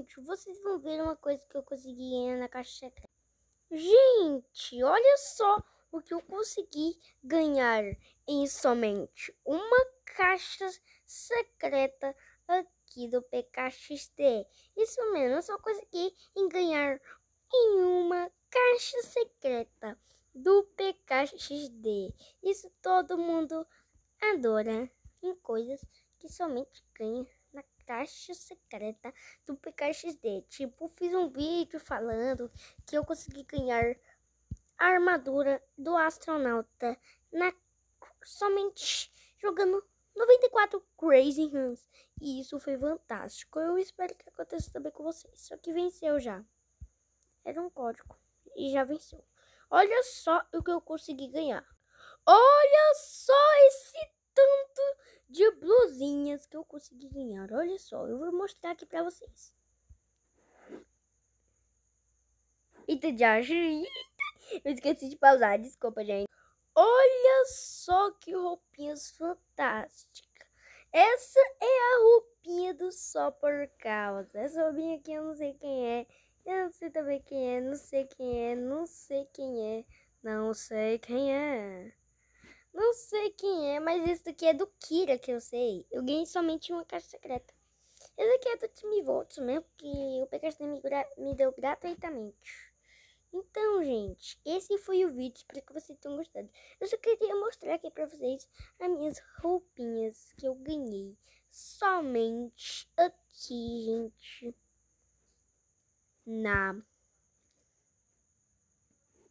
Gente, vocês vão ver uma coisa que eu consegui na caixa secreta. Gente, olha só o que eu consegui ganhar em somente uma caixa secreta aqui do pkxd Isso mesmo, eu só consegui em ganhar em uma caixa secreta do PKXD. Isso todo mundo adora em coisas que somente ganha na caixa secreta do PKXD. Tipo, fiz um vídeo falando que eu consegui ganhar a armadura do astronauta na somente jogando 94 Crazy Runs. E isso foi fantástico. Eu espero que aconteça também com vocês. Só que venceu já. Era um código. E já venceu. Olha só o que eu consegui ganhar. Olha só esse tanto de blusinhas que eu consegui ganhar. Olha só, eu vou mostrar aqui pra vocês. Eita, já, eu esqueci de pausar, desculpa, gente. Olha só que roupinhas fantásticas. Essa é a roupinha do Só Por Causa. Essa roupinha aqui eu não sei quem é. Eu não sei também quem é, não sei quem é, não sei quem é, não sei quem é. Não sei quem é mais esse daqui é do Kira que eu sei. Eu ganhei somente uma caixa secreta. Esse aqui é do time Volts mesmo, que o Pegasus me, me deu gratuitamente. Então, gente, esse foi o vídeo. Espero que vocês tenham gostado. Eu só queria mostrar aqui pra vocês as minhas roupinhas que eu ganhei. Somente aqui, gente. Na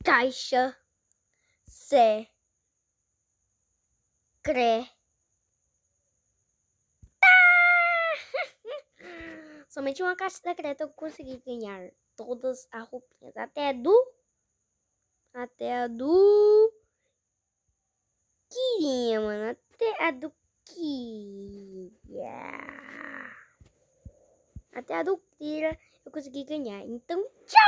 caixa secreta crê. Tá! Ah! Somente uma caixa secreta eu consegui ganhar todas as roupinhas. Até do... Até a do... Kirinha, mano. Até a do Kira. Até a do Kira eu consegui ganhar. Então, tchau!